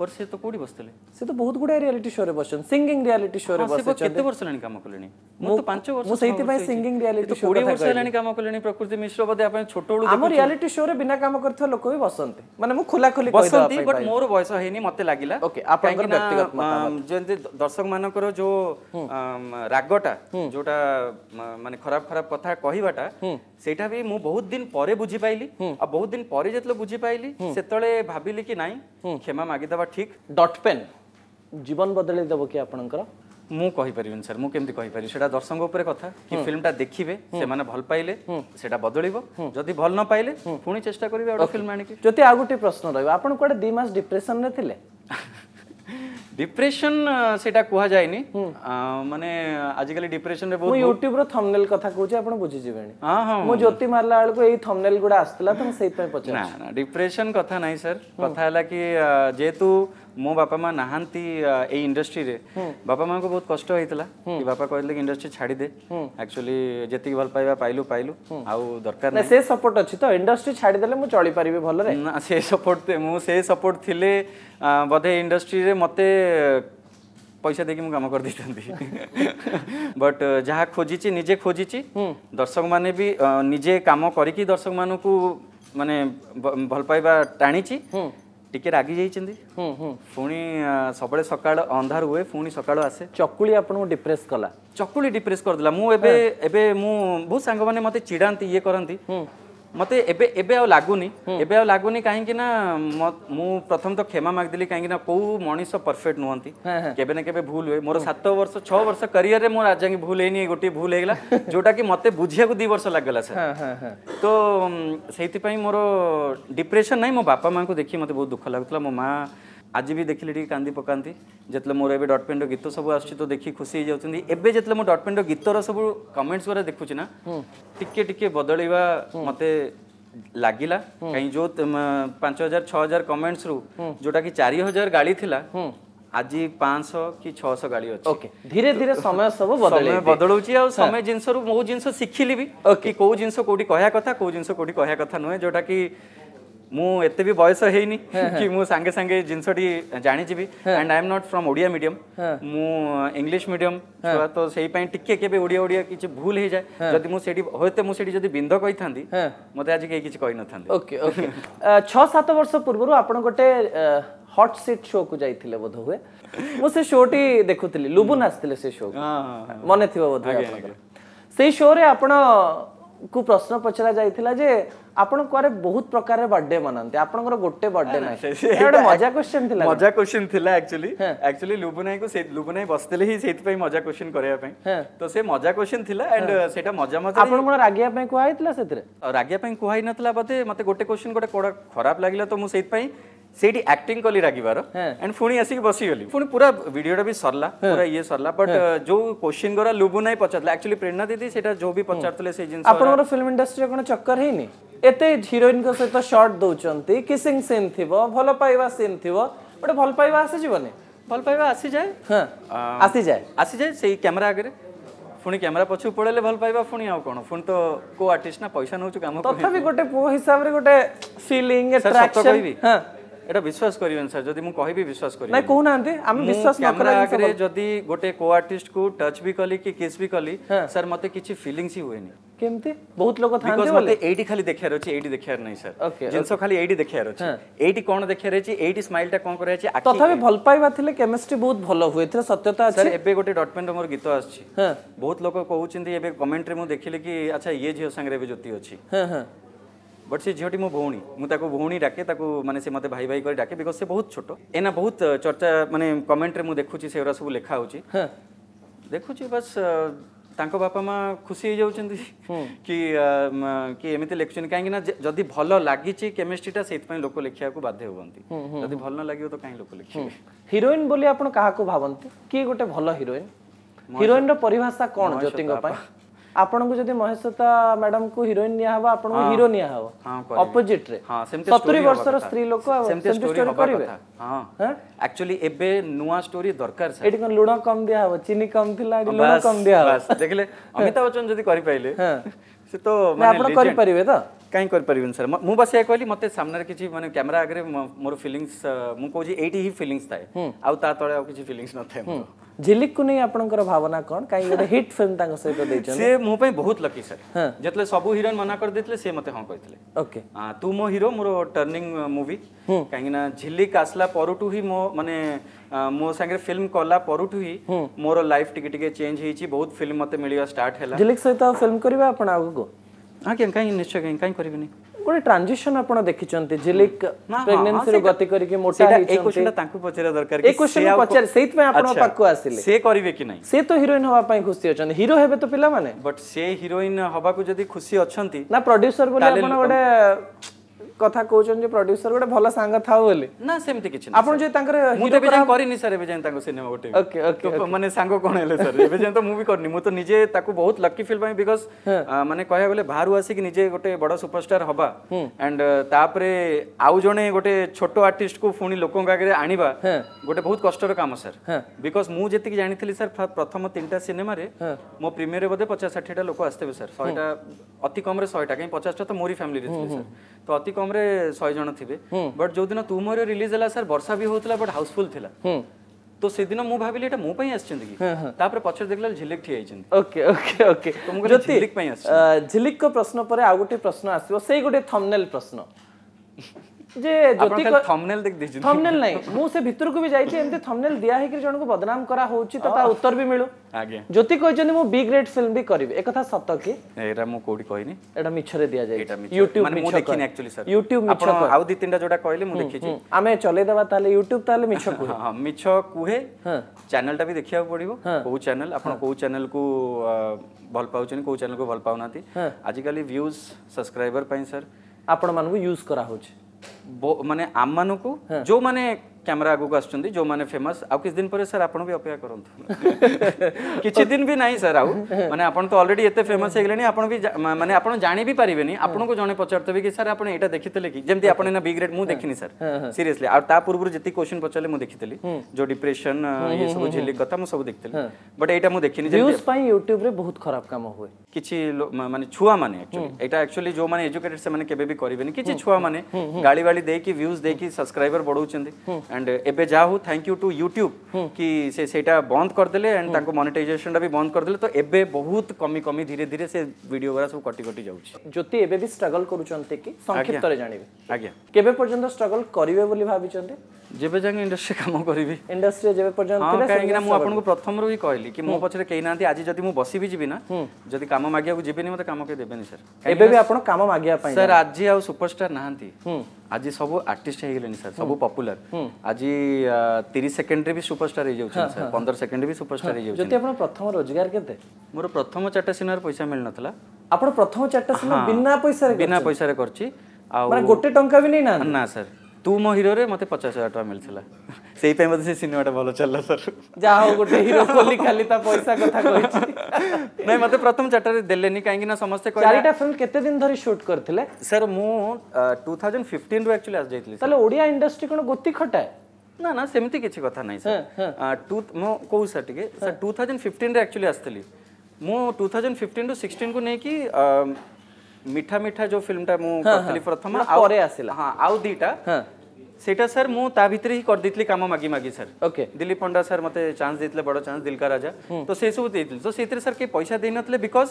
ବଟ୍ ସେ ତ କୋଉଠି ବସିଥିଲେ ସେ ତ ବହୁତ ଗୁଡାଏ ରିଆଲିଟି ଶୋରେ ବସିଛନ୍ତି ସିଙ୍ଗିଂ ରିଆଲିଟି ଶୋରେ ବସିଛନ୍ତି କେତେ ବର୍ଷ ହେଲାଣି କାମ କଲେଣି ମୁଁ ତ ପାଞ୍ଚ ବର୍ଷ ମୁଁ ସେଇଥିପାଇଁ ସିଙ୍ଗିଂ ରିଆଲିଟି ଶୋ କୋଡ଼ିଏ ବର୍ଷ ହେଲାଣି କାମ କଲେଣି ପ୍ରକୃତି ମିଶ୍ର ବୋଧେ ଆପଣ ଛୋଟ ବେଳୁ ଆମ ରିଆଲିଟି ଶୋରେ ବିନା କାମ କରିଥିବା ଲୋକ ବି ବସନ୍ତି ମାନେ ମୁଁ ଖୋଲା ଖୋଲି ବସନ୍ତି ବଟ୍ ମୋର ବୟସ ହେଇନି ମତେ ଲାଗିଲା ଓକେ ଆପଣଙ୍କର ବ୍ୟକ୍ତିଗତ ଯେମିତି ଦର୍ଶକମାନଙ୍କର ଯୋଉ ରାଗଟା ଯୋଉଟା ମାନେ ଖରାପ ଖରାପ କଥା କହିବାଟା ସେଇଟା ବି ମୁଁ ବହୁତ ଦିନ ପରେ ବୁଝିପାଇଲି ଆଉ ବହୁତ ଦିନ ପରେ ଯେତେବେଳେ ବୁଝିପାଇଲି ସେତେବେଳେ ଭାବିଲି କି ନାଇଁ କ୍ଷମା ମାଗିଦେବା ଠିକ୍ ଡଟ୍ ପେନ୍ ଜୀବନ ବଦଳେଇ ଦେବ କି ଆପଣଙ୍କର ମୁଁ କହିପାରିବିନି ସାର୍ ମୁଁ କେମିତି କହିପାରିବି ସେଇଟା ଦର୍ଶକଙ୍କ ଉପରେ କଥା କି ଫିଲ୍ମଟା ଦେଖିବେ ସେମାନେ ଭଲ ପାଇଲେ ସେଇଟା ବଦଳିବ ଯଦି ଭଲ ନ ପାଇଲେ ପୁଣି ଚେଷ୍ଟା କରିବେ ଆଉ ଫିଲ୍ମ ଆଣିକି ଯଦି ଆଉ ଗୋଟେ ପ୍ରଶ୍ନ ରହିବ ଆପଣ କୁଆଡ଼େ ଦୁଇ ମାସ ଡିପ୍ରେସନରେ ଥିଲେ ডিপ্রেশন সেটা কুহা যায়নি মানে আজিকালি ডিপ্রেশন রে বহুত ইউটিউব র থম্বনেল কথা কହୁଛି ଆପଣ ବୁଝି ଯିବେଣି ହଁ ହଁ ମୁଁ ଜ୍ୟୋତି ମାରଲା ବେଳକୁ ଏଇ থମ୍বନେଲ ଗୁଡା ଆସିଥିଲା ତ ମୁଁ ସେଇପାଇଁ ପଚାରୁଛି ନା ନା ডিপ্রেশন କଥା ନାହିଁ ସାର୍ କଥା ହେଲା କି ଯେହେତୁ ମୋ ବାପା ମା ନାହାନ୍ତି ଏଇ ଇଣ୍ଡଷ୍ଟ୍ରିରେ ବାପା ମାଆଙ୍କୁ ବହୁତ କଷ୍ଟ ହେଇଥିଲା କି ବାପା କହିଥିଲେ କି ଇଣ୍ଡଷ୍ଟ୍ରି ଛାଡ଼ିଦେ ଆକ୍ଚୁଆଲି ଯେତିକି ଭଲ ପାଇବା ପାଇଲୁ ପାଇଲୁ ଆଉ ଦରକାର ନାହିଁ ସେ ସପୋର୍ଟ ଅଛି ତ ଇଣ୍ଡଷ୍ଟ୍ରି ଛାଡ଼ିଦେଲେ ମୁଁ ଚଳିପାରିବି ଭଲରେ ନା ସେ ସପୋର୍ଟ ମୁଁ ସେ ସପୋର୍ଟ ଥିଲେ ବୋଧେ ଇଣ୍ଡଷ୍ଟ୍ରିରେ ମୋତେ ପଇସା ଦେଇକି ମୁଁ କାମ କରିଦେଇଥାନ୍ତି ବଟ୍ ଯାହା ଖୋଜିଛି ନିଜେ ଖୋଜିଛି ଦର୍ଶକମାନେ ବି ନିଜେ କାମ କରିକି ଦର୍ଶକମାନଙ୍କୁ ମାନେ দর্শক মানুষ মানে ଟିକେ ରାଗି ଯାଇଛନ୍ତି ପୁଣି ସବୁବେଳେ ସକାଳ ଅନ୍ଧାର ହୁଏ ପୁଣି ସକାଳୁ ଆସେ ଚକୁଳି ଆପଣଙ୍କୁ ଡିପ୍ରେସ କଲା ଚକୁଳି ଡିପ୍ରେସ କରିଦେଲା ମୁଁ ଏବେ ଏବେ ମୁଁ ବହୁତ ସାଙ୍ଗମାନେ ମୋତେ ଚିଡ଼ାନ୍ତି ଇଏ କରନ୍ତି मत लगुनि एवं आ लगुनि कहीं मु प्रथम तो क्षमा मागदी कहीं मनीष परफेक्ट नुहत के भूल हुए मोर सत वर्ष छः वर्ष करियर मो राजा भूल है गोटे भूल होगा जोटा कि मत बुझा दु वर्ष लगेगा सर तो से मोर डिप्रेसन ना मो बापा माँ को देखिए मतलब बहुत दुख लगुला मो माँ ଆଜି ବି ଦେଖିଲେ ଟିକେ କାନ୍ଦି ପକାନ୍ତି ଯେତେବେଳେ ମୋର ଏବେ ଡଟ୍ ପେନ୍ର ଗୀତ ସବୁ ଆସୁଛି ତ ଦେଖି ଖୁସି ହେଇଯାଉଛନ୍ତି ଏବେ ଯେତେବେଳେ ମୁଁ ଡଟ୍ ପେନ୍ର ଗୀତର ସବୁ କମେଣ୍ଟସ୍ ଗୁରା ଦେଖୁଛି ନା ଟିକେ ଟିକେ ବଦଳିବା ମୋତେ ଲାଗିଲା କାହିଁ ଯୋଉ ପାଞ୍ଚ ହଜାର ଛଅ ହଜାର କମେଣ୍ଟସରୁ ଯୋଉଟାକି ଚାରି ହଜାର ଗାଳି ଥିଲା আজি পাঁচশ কি ছশ গাড়ি অছে ওকে ধীরে ধীরে সময় সব বদলে বদলুছি আর সময় জিনিসরু মো জিনিস শিখিলি বি কি কেউ জিনিস কোটি কহা কথা কেউ জিনিস কোটি কহা কথা নুহে যেটা কি ମୁଁ ଏତେ ବି ବୟସ ହେଇନି କି ମୁଁ ସାଙ୍ଗେ ସାଙ୍ଗେ ଜିନିଷଟି ଜାଣିଯିବି and I am not from Odia medium ମୁଁ ଇଂଲିଶ ମିଡିୟମ୍ ତ ସେଇ ପାଇଁ ଟିକେ କେବେ ଓଡ଼ିଆ ଓଡ଼ିଆ କିଛି ଭୁଲ ହେଇଯାଏ ଯଦି ମୁଁ ସେଠି ହୁଏତ ମୁଁ ସେଠି ଯଦି ବିନ୍ଧ କହିଥାନ୍ତି ମୋତେ ଆଜି କେହି କିଛି କହିନଥାନ୍ତି ଓକେ ଓକେ ଛଅ ସାତ ବର୍ଷ ପୂର୍ବରୁ ଆପଣ ଗୋଟେ ହଟ୍ ସିଟ୍ ଶୋକୁ ଯାଇଥିଲେ ବୋଧ ହୁଏ ମୁଁ ସେ ଶୋ ଟି ଦେଖୁଥିଲି ଲୁବୁନ ଆସିଥିଲେ ସେ ଶୋ ମନେ ଥିବ ବୋଧ ସେଇ ଶୋରେ ଆପଣ কু প্রশ্ন পচরা যাই যে আপন কোরে বহুত প্রকারে বার্থডে মনাতে আপনার গোটে বার্থডে না এটা মজা কোশ্চেন থিলা মজা কোশ্চেন থিলা একচুয়ালি একচুয়ালি লুবুনাই কো সেই লুবুনাই বসতেলে হি সেইত পাই মজা কোশ্চেন করিয়া পাই তো সে মজা কোশ্চেন থিলা এন্ড সেটা মজা মজা আপন কোন রাগিয়া পাই কুয়া হইতলা সেতরে রাগিয়া পাই কোহাই হই নতলা বতে মতে গোটে কোশ্চেন গোটে খারাপ লাগিলা তো মু সেইত পাই ସେଇଠି ଆକ୍ଟିଂ କଲି ରାଗିବାର ଆଣ୍ଡ ପୁଣି ଆସିକି ବସିଗଲି ପୁଣି ପୁରା ଭିଡ଼ିଓଟା ବି ସରିଲା ପୁରା ଇଏ ସରିଲା ବଟ୍ ଯୋଉ କୋଶ୍ଚିନ୍ ଗୁରା ଲୁବୁ ନାହିଁ ପଚାରିଥିଲା ଆକ୍ଚୁଆଲି ପ୍ରେରଣା ଦିଦି ସେଇଟା ଯୋଉ ବି ପଚାରୁଥିଲେ ସେଇ ଜିନିଷ ଆପଣଙ୍କର ଫିଲ୍ମ ଇଣ୍ଡଷ୍ଟ୍ରିରେ କ'ଣ ଚକ୍କର ହେଇନି ଏତେ ହିରୋଇନଙ୍କ ସହିତ ସର୍ଟ ଦଉଛନ୍ତି କିସିଂ ସିନ୍ ଥିବ ଭଲ ପାଇବା ସିନ୍ ଥିବ ଗୋଟେ ଭଲ ପାଇବା ଆସିଯିବନି ଭଲ ପାଇବା ଆସିଯାଏ ଆସିଯାଏ ଆସିଯାଏ ସେଇ କ୍ୟାମେରା ଆଗରେ ପୁଣି କ୍ୟାମେରା ପଛକୁ ପଳେଇଲେ ଭଲ ପାଇବା ପୁଣି ଆଉ କ'ଣ ପୁଣି ତ କୋଉ ଆର୍ଟିଷ୍ଟ ନା ପଇସା ନେଉଛୁ କାମ ତଥାପି ଗୋଟେ ପୁଅ ହିସାବରେ ଗୋଟେ ଫିଲିଂ କହିବି এটা বিশ্বাস করিবেন স্যার যদি মু কহিবি বিশ্বাস করি না কোন আনতে আমি বিশ্বাস না করা আগে যদি গোটে কো আর্টিস্ট কু টাচ বি কলি কি কিস বি কলি স্যার মতে কিছু ফিলিংস হি হইনি কেমতে বহুত লোক থাকতে বিকজ মতে এইটি খালি দেখিয়ার আছে এইটি দেখিয়ার নাই স্যার জিনস খালি এইটি দেখিয়ার আছে এইটি কোন দেখিয়ার আছে এইটি স্মাইলটা কোন করে আছে তথাপি ভাল পাইবা থিলে কেমিস্ট্রি বহুত ভাল হুয়ে থিলে সত্যতা আছে স্যার এবে গোটে ডট পেন মোর গীত আসছে হ্যাঁ বহুত লোক কহুচନ୍ତି এবে কমেন্ট রে মু দেখিলে কি আচ্ছা ইয়ে ঝিও সঙ্গে এবে জ্যোতি আছে হ্যাঁ হ্যাঁ ବଟ୍ ସେ ଝିଅଟି ମୋ ଭଉଣୀ ମୁଁ ତାକୁ ଭଉଣୀ ଡାକେ ତାକୁ ମାନେ ସେ ମୋତେ ଭାଇ ଭାଇ କରି ଡାକେ ବିକଜ ସେ ବହୁତ ଛୋଟ ଏନା ବହୁତ ଚର୍ଚ୍ଚା ମାନେ କମେଣ୍ଟରେ ମୁଁ ଦେଖୁଛି ସେଗୁଡ଼ା ସବୁ ଲେଖା ହେଉଛି ଦେଖୁଛି ବାସ୍ ତାଙ୍କ ବାପା ମା ଖୁସି ହେଇଯାଉଛନ୍ତି କି କି ଏମିତି ଲେଖୁଛନ୍ତି କାହିଁକି ନା ଯଦି ଭଲ ଲାଗିଛି କେମିଷ୍ଟ୍ରିଟା ସେଇଥିପାଇଁ ଲୋକ ଲେଖିବାକୁ ବାଧ୍ୟ ହୁଅନ୍ତି ଯଦି ଭଲ ନ ଲାଗିବ ତ କାହିଁ ଲୋକ ଲେଖିବେ ହିରୋଇନ୍ ବୋଲି ଆପଣ କାହାକୁ ଭାବନ୍ତି କିଏ ଗୋଟେ ଭଲ ହିରୋଇନ୍ ହିରୋଇନ୍ର ପରିଭାଷା କ'ଣ ଜ୍ୟୋତିଙ୍କ ପାଇଁ ଆପଣଙ୍କୁ ଯଦି ମହେଶ୍ୱତା ମ୍ୟାଡାମକୁ ହିରୋଇନ ନିଆହବ ଆପଣଙ୍କୁ ହିରୋ ନିଆହବ ଅପୋଜିଟ ରେ ସତୁରି ବର୍ଷର ସ୍ତ୍ରୀ ଲୋକ ସେମିତି ଷ୍ଟୋରି କରିବେ ଆକ୍ଚୁଆଲି ଏବେ ନୂଆ ଷ୍ଟୋରି ଦରକାର ଏଠି କଣ ଲୁଣ କମ ଦିଆହବ ଚିନି କମ ଥିଲା ଲୁଣ କମ ଦିଆହବ ଦେଖିଲେ ଅମିତାଭ ବଚ୍ଚନ ଯଦି କରିପାରିଲେ ସେ ତ ଆପଣ କରିପାରିବେ ତ कहीं कर सर मुझे बस या कहली मत सामने किसी मानते कैमेरा आगे मोर फिलिंगस मुझे ये ही फिलिंगस थाए आते तले आउ किसी फिलिंगस न थाए झिलिक को नहीं आपनकर भावना कोन काई गोटे हिट फिल्म तांग सहित देछन से मो पई बहुत लकी सर जतले सब हीरोइन मना कर देतले से मते हां कहतले ओके हां तू मो हीरो मोर टर्निंग मूवी काई ना झिलिक आसला परटू ही मो माने मो संगे फिल्म कला परटू ही मोर लाइफ टिके टिके चेंज हेची बहुत फिल्म मते मिलियो स्टार्ट हैला झिलिक सहित फिल्म करबा आपन आगु ଆଜ୍ଞା କାହିଁ ନିଶ୍ଚୟ କାହିଁ କାହିଁ କରିବିନି ଗୋଟେ ଟ୍ରାଞ୍ଜିସନ୍ ଆପଣ ଦେଖିଛନ୍ତି ଝିଲିକ୍ ପ୍ରେଗନେନ୍ସିରୁ ଗତି କରିକି ମୋଟା ହେଇଛନ୍ତି କୋଶ୍ଚିନ୍ଟା ତାଙ୍କୁ ପଚାରିବା ଦରକାର ଏ କୋଶ୍ଚିନ୍ ପଚାରି ସେଇଥିପାଇଁ ଆପଣ ପାଖକୁ ଆସିଲେ ସେ କରିବେ କି ନାହିଁ ସେ ତ ହିରୋଇନ୍ ହବା ପାଇଁ ଖୁସି ଅଛନ୍ତି ହିରୋ ହେବେ ତ ପିଲାମାନେ ବଟ୍ ସେ ହିରୋଇନ୍ ହବାକୁ ଯଦି ଖୁସି ଅଛନ୍ତି ନା ପ୍ରଡ୍ୟୁସର ବୋଲି ଆପଣ ଗୋଟେ কথা কৌছেন যে প্রোডিউসর গোটে ভালো সাঙ্গ থাও বলে না সেমতি কিছু আপন যে তাঙ্কর মু তো বেজাই করিনি স্যার এবে যাই তাঙ্ক সিনেমা গোটে ওকে ওকে মানে সাঙ্গ কোন হেলে স্যার এবে যাই তো মুভি করনি মু তো নিজে তাকু বহুত লকি ফিল পাই বিকজ মানে কয়া বলে বাহারু আসি কি নিজে গোটে বড় সুপারস্টার হবা এন্ড তাপরে আউ জনে গোটে ছোট আর্টিস্ট কু ফুনি লোকଙ୍କ ଆଗରେ ଆଣିବା ଗୋଟେ ବହୁତ କଷ୍ଟର କାମ ସାର୍ ବିକଜ ମୁଁ ଯେତିକି ଜାଣିଥିଲି ସାର୍ ପ୍ରଥମ ତିନିଟା ସିନେମାରେ ମୋ ପ୍ରିମିୟରରେ ବୋଧେ ପଚାଶ ଷାଠିଏଟା ଲୋକ ଆସିଥିବେ ସାର୍ ଶହେଟା ଅତି କମ୍ରେ ଶହେଟା କାହିଁ ପଚାଶଟା ତ ମୋରି ଫ୍ୟାମିଲିରେ ଥିଲେ ସାର୍ ତ ଅତି କମ୍ কমরে শহে জন থিবে বট যেদিন তু মোরে রিলিজ হল স্যার বর্ষা বি হোলা বট হাউসফুল লা তো সেদিন মু ভাবিলি এটা মো পাই আসছেন কি তারপরে পছরে দেখলাম ঝিলিক ঠি আইছেন ওকে ওকে ওকে জ্যোতি ঝিলিক পাই আসছেন ঝিলিক কো প্রশ্ন পরে আউ গোটে প্রশ্ন আসিবো সেই গোটে থমনেল প্রশ্ন ଯେ ଜ୍ୟୋତି ଥମ୍ବନେଲ ଦେଖିଦେଇଛନ୍ତି ଥମ୍ବନେଲ ନାହିଁ ମୁଁ ସେ ଭିତରକୁ ବି ଯାଇଛି ଏମିତି ଥମ୍ବନେଲ ଦିଆ ହେଇକି ଜଣକୁ ବଦନାମ କରା ହଉଛି ତ ତା ଉତ୍ତର ବି ମିଳୁ ଆଜ୍ଞା ଜ୍ୟୋତି କହିଛନ୍ତି ମୁଁ ବି ଗ୍ରେଡ୍ ଫିଲ୍ମ ବି କରିବି ଏକଥା ସତ କି ଏଇଟା ମୁଁ କୋଉଠି କହିନି ଏଇଟା ମିଛରେ ଦିଆଯାଇଛି ୟୁଟ୍ୟୁବ ମାନେ ମୁଁ ଦେଖିନି ଆକ୍ଚୁଆଲି ସାର୍ ୟୁଟ୍ୟୁବ ମିଛ ଆଉ ଦି ତିନିଟା ଯୋଉଟା କହିଲେ ମୁଁ ଦେଖିଛି ଆମେ ଚଲେଇ ଦେବା ତାହେଲେ ୟୁଟ୍ୟୁବ ତାହେଲେ ମିଛ କୁହେ ହଁ ମିଛ କୁହେ ଚ୍ୟାନେଲଟା ବି ଦେଖିବାକୁ ପଡିବ କୋଉ ଚ୍ୟାନେଲ ଆପଣ କୋଉ ଚ୍ୟାନେଲକୁ ଭଲ ପାଉଛନ୍ତି କୋଉ ଚ୍ୟାନେଲକୁ ଭଲ ପାଉନାହାନ୍ତି ଆଜିକାଲି ଭ୍ୟୁଜ୍ ସବସ୍କ୍ରାଇବର ପାଇଁ ସାର୍ ଆପଣମାନଙ୍କୁ ୟୁଜ୍ କରାହେଉଛି ମାନେ ଆମମାନଙ୍କୁ ଯେଉଁମାନେ कैमरा आगे आसुच्च जो मैंने फेमस आउ किसी दिन पर सर आप भी अपेक्षा करूँ किसी दिन भी ना सर आउ मैंने आपत अलरेडी एत फेमस हो गले मैंने आप जान भी पारे आपको जन पचारे कि सर आप यहाँ देखते कि जमी आप बी ग्रेड मुझे देखनी सर सीरीयसली पूर्व जी क्वेश्चन पचारे मुझे देखी थी जो डिप्रेसन ये सब झिलिक कथ सब देखी बट ये मुझे देखी यूट्यूब बहुत खराब कम हुए किसी मानते छुआ मैंने एक्चुअली एक्चुअली जो मैंने एजुकेटेड से करेंगे किसी छुआ मैंने गाड़ी वाली देखिए भ्यूज देखिए सब्सक्राइबर बढ़ाऊँच एंड एबे जा हो थैंक यू टू यूट्यूब कि से सेटा बंद कर देले एंड ताको मोनेटाइजेशन भी बंद कर देले तो एबे बहुत कमी कमी धीरे धीरे से वीडियो वगैरह सब कटि कटि जाउछ ज्योति एबे भी स्ट्रगल करूचन्ते कि संक्षिप्त रे जानिबे आज्ञा केबे पर्यंत स्ट्रगल करिवे बोली भाबिचन्ते যেবে যাকে ইন্ডস্ট্রি কাম করবি ইন্ডস্ট্রি যেবে পর্যন্ত হ্যাঁ কারণ না মু আপনকু প্রথমরু হি কইলি কি মো পছরে কেই নাতি আজি যদি মু বসি বি যিবি না যদি কাম মাগিয়া কো যিবিনি মতে কাম কে দেবেনি স্যার এবে বি আপন কাম মাগিয়া পাই স্যার আজি আ সুপারস্টার নাহান্তি আজি সবু আর্টিস্ট হয়েগলে স্যার সবু পপুলার আজি তিরিশ সেকেন্ডে বি সুপরস্টার হয়ে যাচ্ছেন স্যার পনেরো সেকেন্ডে বি সুপরস্টার হয়ে যাচ্ছেন যদি আপনার প্রথম রোজগার কেতে মোর প্রথম চারটা সিনেমার পয়সা মিল নথলা আপনার প্রথম চারটা সিনেমা বিনা পয়সারে বিনা পয়সারে করছি আর গোটে টঙ্কা বি নেই না না স্যার तु मो हिरो मत पचास हजार टाइम मिले से मत भल चल सर जहा गोटे हिरो खोली खाली पैसा कथ नहीं मत प्रथम चार्टर दे कहीं समस्त फिल्म दिन सुट करते सर मुझे एक्चुअली इंडस्ट्री कौन गति खटाए ना ना सेमती किसी कथ ना कौ सर टी टू थाउजेंड फिफ्टन एक्चुअली आसती मुझे two thousand fifteen to sixteen को लेकिन मीठा मीठा जो फिल्म टाइम प्रथम हाँ दीटा ସେଇଟା ସାର୍ ମୁଁ ତା ଭିତରେ ହିଁ କରିଦେଇଥିଲି କାମ ମାଗି ମାଗି sir okay Dilip Panda sir ମୋତେ ଚାନ୍ସ ଦେଇଥିଲେ ବଡ଼ ଚାନ୍ସ ଦିଲକା ରାଜା ତ ସେସବୁ ଦେଇଥିଲି ତ ସେଇଥିରେ ସାର୍ କେହି ପଇସା ଦେଇନଥିଲେ ବିକଜ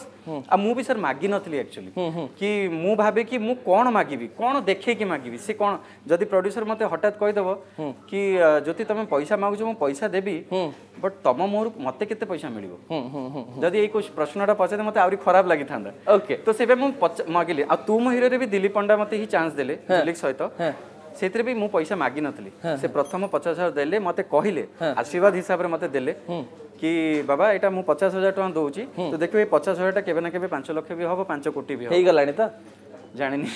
ଆଉ ମୁଁ ବି ସାର୍ ମାଗି ନଥିଲି ଆକ୍ଚୁଆଲି କି ମୁଁ ଭାବେ କି ମୁଁ କ'ଣ ମାଗିବି କ'ଣ ଦେଖେଇକି ମାଗିବି ସେ କ'ଣ ଯଦି ପ୍ରଡ୍ୟୁସର ମୋତେ ହଠାତ୍ କହିଦେବ କି ଯଦି ତମେ ପଇସା ମାଗୁଛ ମୁଁ ପଇସା ଦେବି ବଟ୍ ତମ ମୁହଁରୁ ମତେ କେତେ ପଇସା ମିଳିବ ଯଦି ଏଇ ପ୍ରଶ୍ନଟା ପଚାରେ ମୋତେ ଆହୁରି ଖରାପ ଲାଗିଥାନ୍ତା ଓକେ ତ ସେବେ ମୁଁ ମାଗିଲି ଆଉ ତୁ ମୋ ହିରୋରେ ବି ଦିଲ୍ଲୀପ ପଣ୍ଡା ମୋତେ ହିଁ ଚାନ୍ସ ଦେଲେ ଦିଲ୍ଲୀପ ସହିତ ସେଥିରେ ବି ମୁଁ ପଇସା ମାଗିନଥିଲି ସେ ପ୍ରଥମ ପଚାଶ ହଜାର ଦେଲେ ମତେ କହିଲେ ଆଶୀର୍ବାଦ ହିସାବରେ ମତେ ଦେଲେ କି ବାବା ଏଇଟା ମୁଁ ପଚାଶ ହଜାର ଟଙ୍କା ଦଉଛି ତ ଦେଖିବେ ପଚାଶ ହଜାରଟା କେବେ ନା କେବେ ପାଞ୍ଚ ଲକ୍ଷ ବି ହବ ପାଞ୍ଚ କୋଟି ବି ହେଇଗଲାଣି ତ ଜାଣିନି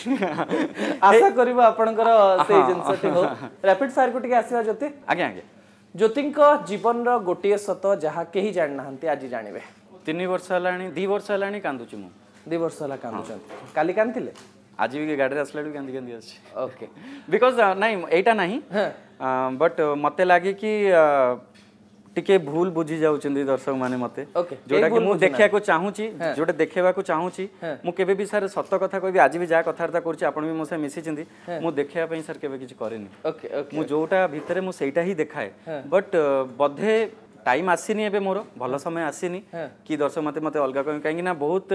ଆଶା କରିବା ଆପଣଙ୍କର ସେଇ ଜିନିଷ ହଉ ରାପିଡ ଫାୟାରକୁ ଟିକେ ଆସିବା ଜ୍ୟୋତି ଆଜ୍ଞା ଆଜ୍ଞା ଜ୍ୟୋତିଙ୍କ ଜୀବନର ଗୋଟିଏ ସତ ଯାହା କେହି ଜାଣିନାହାନ୍ତି ଆଜି ଜାଣିବେ ତିନି ବର୍ଷ ହେଲାଣି ଦୁଇ ବର୍ଷ ହେଲାଣି କାନ୍ଦୁଛି ମୁଁ ଦୁଇ ବର୍ଷ ହେଲା କାନ୍ଦୁଛନ୍ତି କାଲି କାନ୍ଦିଥିଲେ आज भी गाड़ी आसला ओके बिकज नाई यहाँ ना बट मत लगे कि टिके भूल बुझी जा दर्शक मान मत जो देखा चाहूँगी जो देखा चाहूँगी मुझे भी सर सत कथ कह आज भी जहाँ कथबार्ता करुँच भी मो मिशी मुझे देखा सर के जोटा भितर मुझे ही देखाए बट uh, बधे টাইম আসিনি এবে মোর ভাল সময় আসিনি কি দর্শক মতে মতে অলগা কই কাইকি না বহুত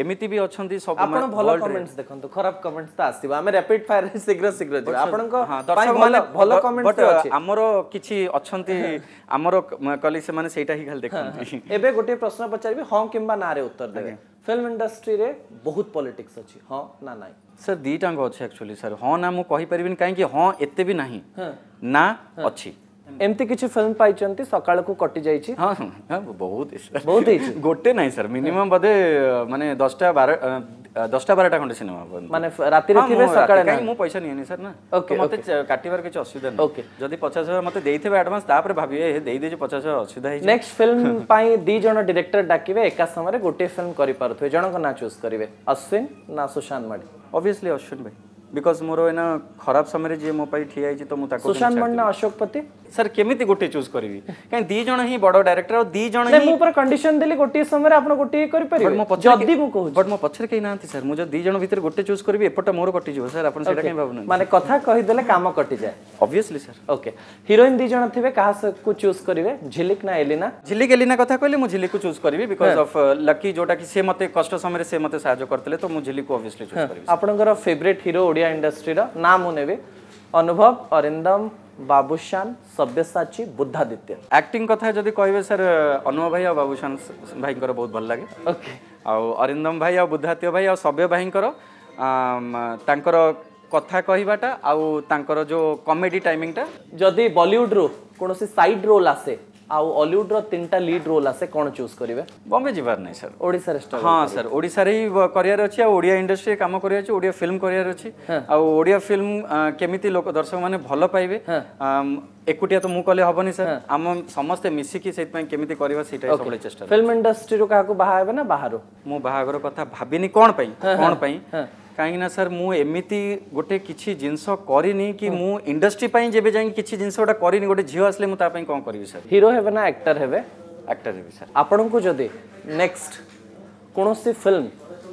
এমিতি বি অছন্তি সব আপন ভাল কমেন্টস দেখন্তু খারাপ কমেন্টস তা আসিবা আমি র‍্যাপিড ফায়ার শীঘ্র শীঘ্র যাব আপনক দর্শক মানে ভাল কমেন্টস আছে আমর কিছি অছন্তি আমর কলি সে মানে সেইটা হি খালি দেখନ୍ତି এবে গটে প্রশ্ন পচারিবি হ্যাঁ কিম্বা না রে উত্তর দেবে ফিল্ম ইন্ডস্ট্রিরে বহুত পলিটিক্স ଅଛି ହଁ ନା ନାହିଁ ସାର୍ ଦୁଇଟାଙ୍କ ଅଛି ଆକ୍ଚୁଆଲି ସାର୍ ହଁ ନା ମୁଁ କହିପାରିବିନି କାହିଁକି ହଁ ଏତେ ବି ନାହିଁ ନା ଅଛି ଏମିତି କିଛି ଫିଲ୍ମ ପାଇଛନ୍ତି ସକାଳକୁ କଟି ଯାଇଛି ହଁ ବହୁତ ବହୁତ ହେଇଛି ଗୋଟେ ନାହିଁ ସାର୍ ମିନିମମ୍ ବୋଧେ ମାନେ ଦଶଟା ବାର ଦଶଟା ବାରଟା ଖଣ୍ଡେ ସିନେମା ମାନେ ରାତିରେ ଥିବେ ସକାଳେ କାହିଁ ମୁଁ ପଇସା ନିଏନି ସାର୍ ନା ଓକେ ମୋତେ କାଟିବାର କିଛି ଅସୁବିଧା ନାହିଁ ଓକେ ଯଦି ପଚାଶ ହଜାର ମୋତେ ଦେଇଥିବେ ଆଡ଼ଭାନ୍ସ ତାପରେ ଭାବିବେ ଦେଇ ଦେଇଛି ପଚାଶ ହଜାର ଅସୁବିଧା ହେଇଛି ନେକ୍ସଟ ଫିଲ୍ମ ପାଇଁ ଦୁଇ ଜଣ ଡିରେକ୍ଟର ଡାକିବେ ଏକା ସମୟରେ ଗୋଟିଏ ଫିଲ୍ମ କରିପାରୁଥିବେ ଜଣଙ୍କ ନାଁ ଚୁଜ୍ କରିବେ ଅଶ୍ୱିନ ନା ସୁଶାନ୍ତ ମାଡ଼ି ଅବଭିୟସଲି ଅଶ୍ୱିନ ଭାଇ बिकज मोर एन खराब समय जी मो ठिया तो सुशांत मंडा अशोक पति सर केमी गोटे चूज करी कहीं दीज ही बड़ डायरेक्टर और दीज कंडीशन दिली गोटे समय गोटे बट मो पचर कहीं ना सर मुझे दीज भर गोटे चूज करी एपटे मोर कटिज सर आप मैंने कथ कही कम कटि जाए obviously sir okay heroine these थे क्या चूज करेंगे झिलिक ना एलिना झिलिक एलिना कथ कह झिलिक को चूज करी बिकज अफ लकी जोटा कि कष्ट समय से मतलब साझ करते तो मुझ झिलिक को अभीयसली चूज कर फेवरेट हिरो ଓଡ଼ିଆ ଇଣ୍ଡଷ୍ଟ୍ରିର ନାଁ ମୁଁ ନେବି ଅନୁଭବ ଅରିନ୍ଦମ ବାବୁଶାନ ସବ୍ୟସାଚୀ ବୁଦ୍ଧାଦିତ୍ୟ ଆକ୍ଟିଂ କଥା ଯଦି କହିବେ ସାର୍ ଅନୁଭବ ଭାଇ ଆଉ ବାବୁଶାନ ଭାଇଙ୍କର ବହୁତ ଭଲ ଲାଗେ ଓକେ ଆଉ ଅରିନ୍ଦମ ଭାଇ ଆଉ ବୁଦ୍ଧାଦିତ୍ୟ ଭାଇ ଆଉ ସବ୍ୟ ଭାଇଙ୍କର ତାଙ୍କର କଥା କହିବାଟା ଆଉ ତାଙ୍କର ଯେଉଁ କମେଡ଼ି ଟାଇମିଂଟା ଯଦି ବଲିଉଡ଼ରୁ କୌଣସି ସାଇଡ଼୍ ରୋଲ୍ ଆସେ ଆଉ ଅଲିଉଡ଼ର ତିନିଟା ଲିଡ୍ ରୋଲ୍ ଆସେ କ'ଣ ଚୁଜ୍ କରିବେ ବମ୍ବେ ଯିବାର ନାହିଁ ସାର୍ ଓଡ଼ିଶାରେ ହଁ ସାର୍ ଓଡ଼ିଶାରେ ହିଁ କରିବାର ଅଛି ଆଉ ଓଡ଼ିଆ ଇଣ୍ଡଷ୍ଟ୍ରିରେ କାମ କରିବାର ଅଛି ଓଡ଼ିଆ ଫିଲ୍ମ କରିବାର ଅଛି ଆଉ ଓଡ଼ିଆ ଫିଲ୍ମ କେମିତି ଲୋକ ଦର୍ଶକମାନେ ଭଲ ପାଇବେ ଏକୁଟିଆ ତ ମୁଁ କଲେ ହବନି ସାର୍ ଆମ ସମସ୍ତେ ମିଶିକି ସେଇଥିପାଇଁ କେମିତି କରିବା ସେଇଟା ସବୁବେଳେ ଚେଷ୍ଟା ଫିଲ୍ମ ଇଣ୍ଡଷ୍ଟ୍ରିରୁ କାହାକୁ ବାହା ହେବେ ନା ବାହାରୁ ମୁଁ ବାହାଘର କଥା ଭାବିନି କ'ଣ ପାଇଁ କ'ଣ ପାଇଁ କାହିଁକି ନା ସାର୍ ମୁଁ ଏମିତି ଗୋଟେ କିଛି ଜିନିଷ କରିନି କି ମୁଁ ଇଣ୍ଡଷ୍ଟ୍ରି ପାଇଁ ଯେବେ ଯାଇକି କିଛି ଜିନିଷ ଗୋଟେ କରିନି ଗୋଟେ ଝିଅ ଆସିଲେ ମୁଁ ତା ପାଇଁ କ'ଣ କରିବି ସାର୍ ହିରୋ ହେବେ ନା ଆକ୍ଟର ହେବେ ଆକ୍ଟର ହେବି ସାର୍ ଆପଣଙ୍କୁ ଯଦି ନେକ୍ସଟ କୌଣସି ଫିଲ୍ମ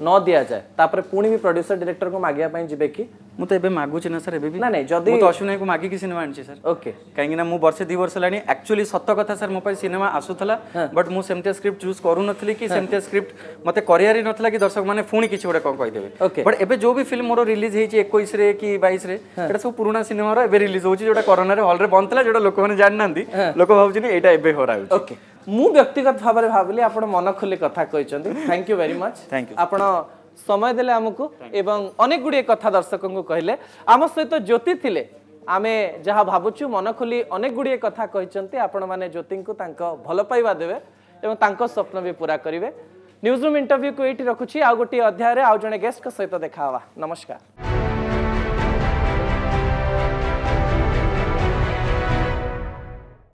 ନ ଦିଆଯାଏ ତାପରେ ପୁଣି ବି ପ୍ରଡ୍ୟୁସର ଡିରେକ୍ଟରକୁ ମାଗିବା ପାଇଁ ଯିବେ କି ମୁଁ ତ ଏବେ ମାଗୁଛି ନା ସାର୍ ଏବେ ବି ନା ନାଇଁ ଯଦି ମୁଁ ଅଶ୍ୱିନ ଭାଇକୁ ମାଗିକି ସିନେମା ଆଣିଛି ସାର୍ ଓକେ କାହିଁକି ନା ମୁଁ ବର୍ଷେ ଦୁଇ ବର୍ଷ ହେଲାଣି ଆକ୍ଚୁଆଲି ସତ କଥା ସାର୍ ମୋ ପାଇଁ ସିନେମା ଆସୁଥିଲା ବଟ୍ ମୁଁ ସେମିତିଆ ସ୍କ୍ରିପ୍ଟ ଚୁଜ୍ କରୁନଥିଲି କି ସେମିତିଆ ସ୍କ୍ରିପ୍ଟ ମୋତେ କରିବାର ହିଁ ନଥିଲା କି ଦର୍ଶକମାନେ ପୁଣି କିଛି ଗୋଟେ କ'ଣ କହିଦେବେ ଓକେ ବଟ୍ ଏବେ ଯେଉଁ ବି ଫିଲ୍ମ ମୋର ରିଲିଜ୍ ହେଇଛି ଏକୋଇଶରେ କି ବାଇଶରେ ସେଇଟା ସବୁ ପୁରୁଣା ସିନେମାର ଏବେ ରିଲିଜ୍ ହେଉଛି ଯେଉଁଟା କରୋନାରେ ହଲ୍ରେ ବନ୍ଦ ଥିଲା ଯେଉଁଟା ଲୋକମାନେ ଜାଣିନାହାନ୍ତି ଲୋକ ଭାବୁଛନ୍ତି ଏଇଟା ଏବେ ହରା ଓକେ ମୁଁ ବ୍ୟକ୍ତିଗତ ଭାବରେ ଭାବିଲି ଆପଣ ମନ ଖୋଲି କଥା କହିଛନ୍ତି thank you very much thank you ଆପଣ ସମୟ ଦେଲେ ଆମକୁ ଏବଂ ଅନେକ ଗୁଡ଼ିଏ କଥା ଦର୍ଶକଙ୍କୁ କହିଲେ ଆମ ସହିତ ଜ୍ୟୋତି ଥିଲେ ଆମେ ଯାହା ଭାବୁଛୁ ମନ ଖୋଲି ଅନେକ ଗୁଡ଼ିଏ କଥା କହିଛନ୍ତି ଆପଣମାନେ ଜ୍ୟୋତିଙ୍କୁ ତାଙ୍କ ଭଲ ପାଇବା ଦେବେ ଏବଂ ତାଙ୍କ ସ୍ୱପ୍ନ ବି ପୁରା କରିବେ ନ୍ୟୁଜ୍ ରୁମ୍ ଇଣ୍ଟରଭ୍ୟୁକୁ ଏଇଠି ରଖୁଛି ଆଉ ଗୋଟିଏ ଅଧ୍ୟାୟରେ ଆଉ ଜଣେ ଗେଷ୍ଟଙ୍କ ସହିତ ଦେଖା ହେବା ନମସ୍କାର